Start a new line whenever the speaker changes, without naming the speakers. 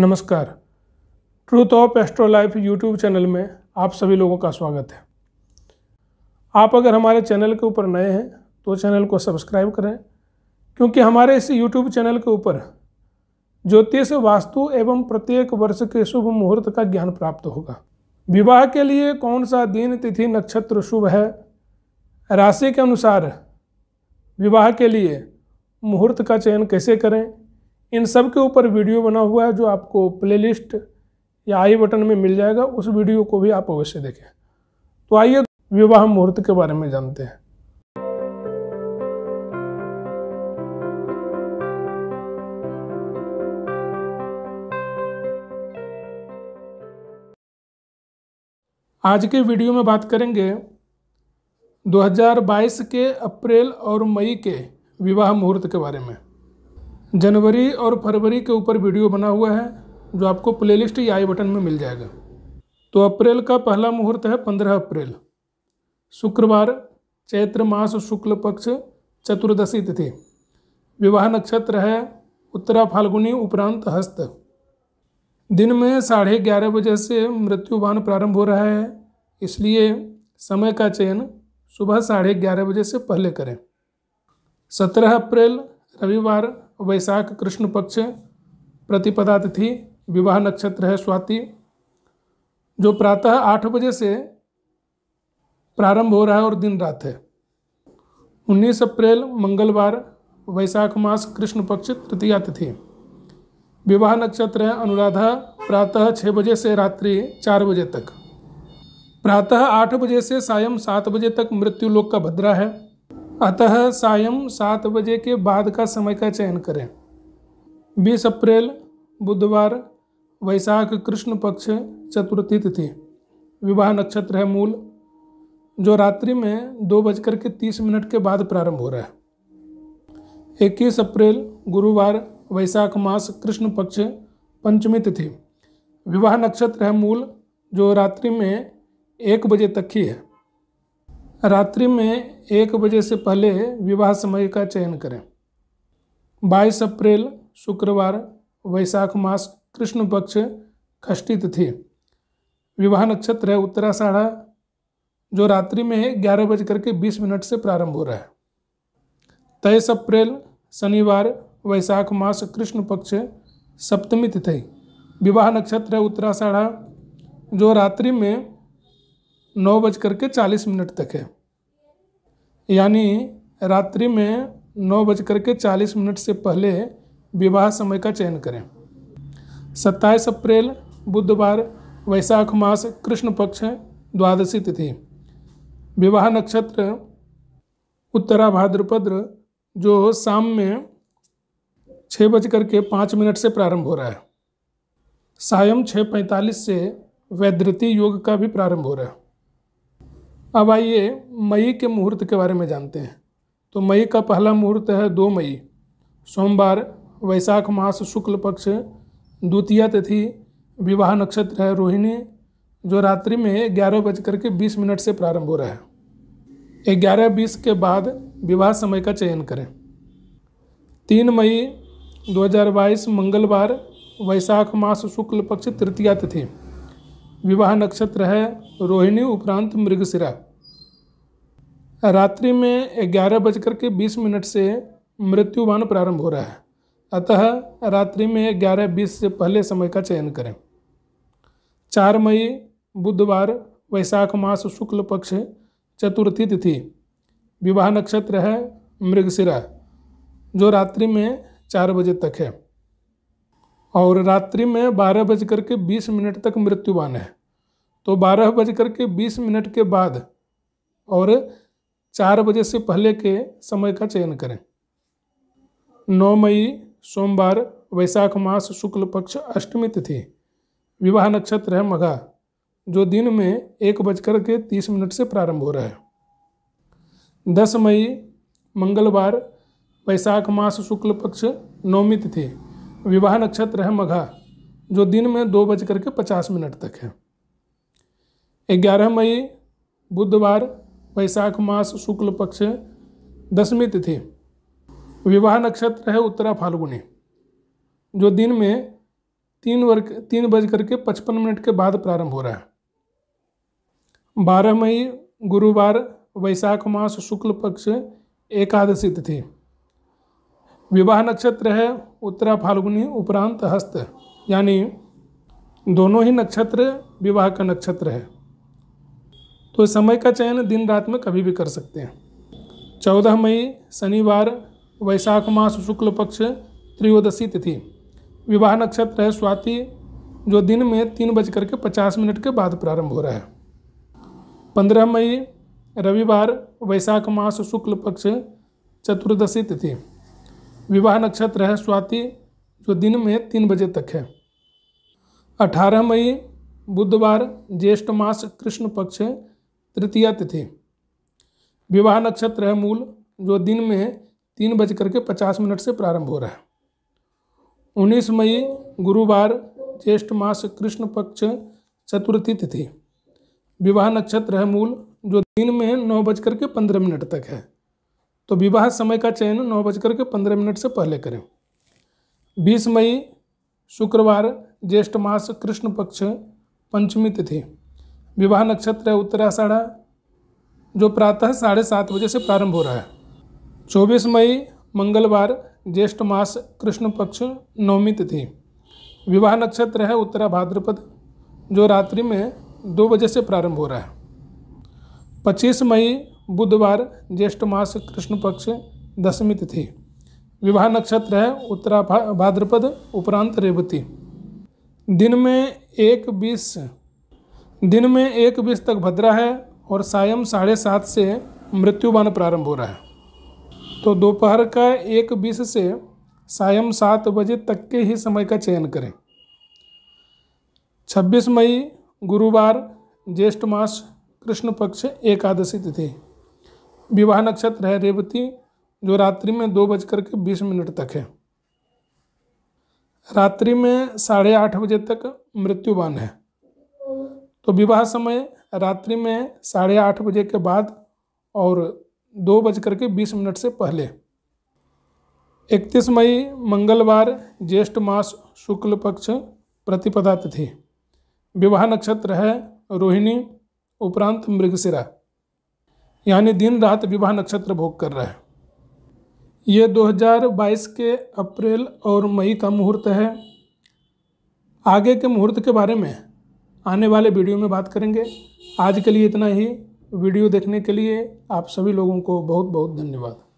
नमस्कार truth of astro life YouTube channel में आप सभी लोगों का स्वागत है आप अगर हमारे चैनल के ऊपर नए हैं तो चैनल को सब्सक्राइब करें क्योंकि हमारे इस यूट्यूब चैनल के ऊपर ज्योतिष वास्तु एवं प्रत्येक वर्ष के शुभ मुहूर्त का ज्ञान प्राप्त होगा विवाह के लिए कौन सा दिन तिथि नक्षत्र शुभ है राशि के अनुसार विवाह के लिए मुहूर्त का चयन कैसे करें इन सब के ऊपर वीडियो बना हुआ है जो आपको प्लेलिस्ट या आई बटन में मिल जाएगा उस वीडियो को भी आप अवश्य देखें तो आइए विवाह मुहूर्त के बारे में जानते हैं आज के वीडियो में बात करेंगे 2022 के अप्रैल और मई के विवाह मुहूर्त के बारे में जनवरी और फरवरी के ऊपर वीडियो बना हुआ है जो आपको प्लेलिस्ट या आई बटन में मिल जाएगा तो अप्रैल का पहला मुहूर्त है पंद्रह अप्रैल शुक्रवार चैत्र मास शुक्ल पक्ष चतुर्दशी तिथि विवाह नक्षत्र है उत्तरा फाल्गुनी उपरांत हस्त दिन में साढ़े ग्यारह बजे से मृत्युवान प्रारंभ हो रहा है इसलिए समय का चयन सुबह साढ़े ग्यारह बजे से पहले करें सत्रह अप्रैल रविवार वैशाख कृष्ण पक्ष प्रतिपदा तिथि विवाह नक्षत्र है स्वाति जो प्रातः आठ बजे से प्रारंभ हो रहा है और दिन रात है उन्नीस अप्रैल मंगलवार वैशाख मास कृष्ण पक्ष तृतीया तिथि विवाह नक्षत्र है अनुराधा प्रातः छः बजे से रात्रि चार बजे तक प्रातः आठ बजे से सायं सात बजे तक मृत्यु लोक का भद्रा है अतः सायं सात बजे के बाद का समय का चयन करें बीस अप्रैल बुधवार वैशाख कृष्ण पक्ष चतुर्थी तिथि विवाह नक्षत्र है मूल जो रात्रि में दो बजकर के तीस मिनट के बाद प्रारंभ हो रहा है इक्कीस अप्रैल गुरुवार वैशाख मास कृष्ण पक्ष पंचमी तिथि विवाह नक्षत्र है मूल जो रात्रि में एक बजे तक ही है रात्रि में एक बजे से पहले विवाह समय का चयन करें 22 अप्रैल शुक्रवार वैशाख मास कृष्ण पक्ष खष्टी तिथि विवाह नक्षत्र है उत्तराषाढ़ा जो रात्रि में ग्यारह बज करके बीस मिनट से प्रारंभ हो रहा है तेईस अप्रैल शनिवार वैशाख मास कृष्ण पक्ष सप्तमी तिथि विवाह नक्षत्र है उत्तराषाढ़ा जो रात्रि में नौ बज करके के चालीस मिनट तक है यानी रात्रि में नौ बज करके के चालीस मिनट से पहले विवाह समय का चयन करें सत्ताईस अप्रैल बुधवार वैशाख मास कृष्ण पक्ष द्वादशी तिथि विवाह नक्षत्र उत्तरा भाद्रपद्र जो शाम में छः बज करके के पाँच मिनट से प्रारंभ हो रहा है सायं छः पैंतालीस से वैद्रती योग का भी प्रारंभ हो रहा है अब आइए मई के मुहूर्त के बारे में जानते हैं तो मई का पहला मुहूर्त है दो मई सोमवार वैशाख मास शुक्ल पक्ष द्वितीय तिथि विवाह नक्षत्र है रोहिणी जो रात्रि में ग्यारह बज के बीस मिनट से प्रारंभ हो रहा है ग्यारह बीस के बाद विवाह समय का चयन करें तीन मई 2022 मंगलवार वैशाख मास शुक्ल पक्ष तृतीया तिथि विवाह नक्षत्र है रोहिणी उपरांत मृगशिरा रात्रि में ग्यारह बजकर के बीस मिनट से मृत्युवान प्रारंभ हो रहा है अतः रात्रि में ग्यारह बीस से पहले समय का चयन करें चार मई बुधवार वैशाख मास शुक्ल पक्ष चतुर्थी तिथि विवाह नक्षत्र है मृगशिरा जो रात्रि में चार बजे तक है और रात्रि में बारह बज कर के बीस मिनट तक मृत्युवान है तो बारह बज कर के बीस मिनट के बाद और चार बजे से पहले के समय का चयन करें नौ मई सोमवार वैशाख मास शुक्ल पक्ष अष्टमी तिथि विवाह नक्षत्र है मघा जो दिन में एक बजकर के तीस मिनट से प्रारंभ हो रहा है दस मई मंगलवार वैशाख मास शुक्ल पक्ष नौमी तिथि विवाह नक्षत्र है मघा जो दिन में दो बज करके पचास मिनट तक है ग्यारह मई बुधवार वैशाख मास शुक्ल पक्ष दसवीं तिथि विवाह नक्षत्र है उत्तरा फाल्गुनी जो दिन में तीन वर्ग तीन बज करके पचपन मिनट के बाद प्रारंभ हो रहा है बारह मई गुरुवार वैशाख मास शुक्ल पक्ष एकादशी तिथि विवाह नक्षत्र है उत्तरा फाल्गुनी उपरांत हस्त यानी दोनों ही नक्षत्र विवाह का नक्षत्र है तो समय का चयन दिन रात में कभी भी कर सकते हैं चौदह मई शनिवार वैशाख मास शुक्ल पक्ष त्रयोदशी तिथि विवाह नक्षत्र है स्वाति जो दिन में तीन बज करके पचास मिनट के बाद प्रारंभ हो रहा है पंद्रह मई रविवार वैशाख मास शुक्ल पक्ष चतुर्दशी तिथि विवाह नक्षत्र है स्वाति जो दिन में तीन बजे तक है अठारह मई बुधवार ज्येष्ठ मास कृष्ण पक्ष तृतीया तिथि विवाह नक्षत्र है मूल जो दिन में तीन बज करके पचास मिनट से प्रारंभ हो रहा है उन्नीस मई गुरुवार ज्येष्ठ मास कृष्ण पक्ष चतुर्थी तिथि विवाह नक्षत्र है मूल जो दिन में नौ बज करके पंद्रह मिनट तक है तो विवाह समय का चयन नौ बजकर के पंद्रह मिनट से पहले करें बीस मई शुक्रवार ज्येष्ठ मास कृष्ण पक्ष पंचमी तिथि विवाह नक्षत्र है उत्तराषाढ़ा जो प्रातः साढ़े सात बजे से प्रारंभ हो रहा है चौबीस मई मंगलवार ज्येष्ठ मास कृष्ण पक्ष नवमी तिथि विवाह नक्षत्र है उत्तरा भाद्रपद जो रात्रि में दो बजे से प्रारंभ हो रहा है पच्चीस मई बुधवार ज्येष्ठ मास कृष्ण पक्ष दशमी तिथि विवाह नक्षत्र है उत्तरा भाद्रपद उपरांत रेवती दिन में एक बीस दिन में एक बीस तक भद्रा है और सायं साढ़े सात से मृत्युबान प्रारंभ हो रहा है तो दोपहर का एक बीस से सायं सात बजे तक के ही समय का चयन करें 26 मई गुरुवार ज्येष्ठ मास कृष्ण पक्ष एकादशी तिथि विवाह नक्षत्र है रेवती जो रात्रि में दो बजकर के बीस मिनट तक है रात्रि में साढ़े आठ बजे तक मृत्युवान है तो विवाह समय रात्रि में साढ़े आठ बजे के बाद और दो बजकर के बीस मिनट से पहले इकतीस मई मंगलवार ज्येष्ठ मास शुक्ल पक्ष प्रतिपदा तिथि विवाह नक्षत्र है रोहिणी उपरांत मृगशिरा यानी दिन रात विवाह नक्षत्र भोग कर रहा है ये 2022 के अप्रैल और मई का मुहूर्त है आगे के मुहूर्त के बारे में आने वाले वीडियो में बात करेंगे आज के लिए इतना ही वीडियो देखने के लिए आप सभी लोगों को बहुत बहुत धन्यवाद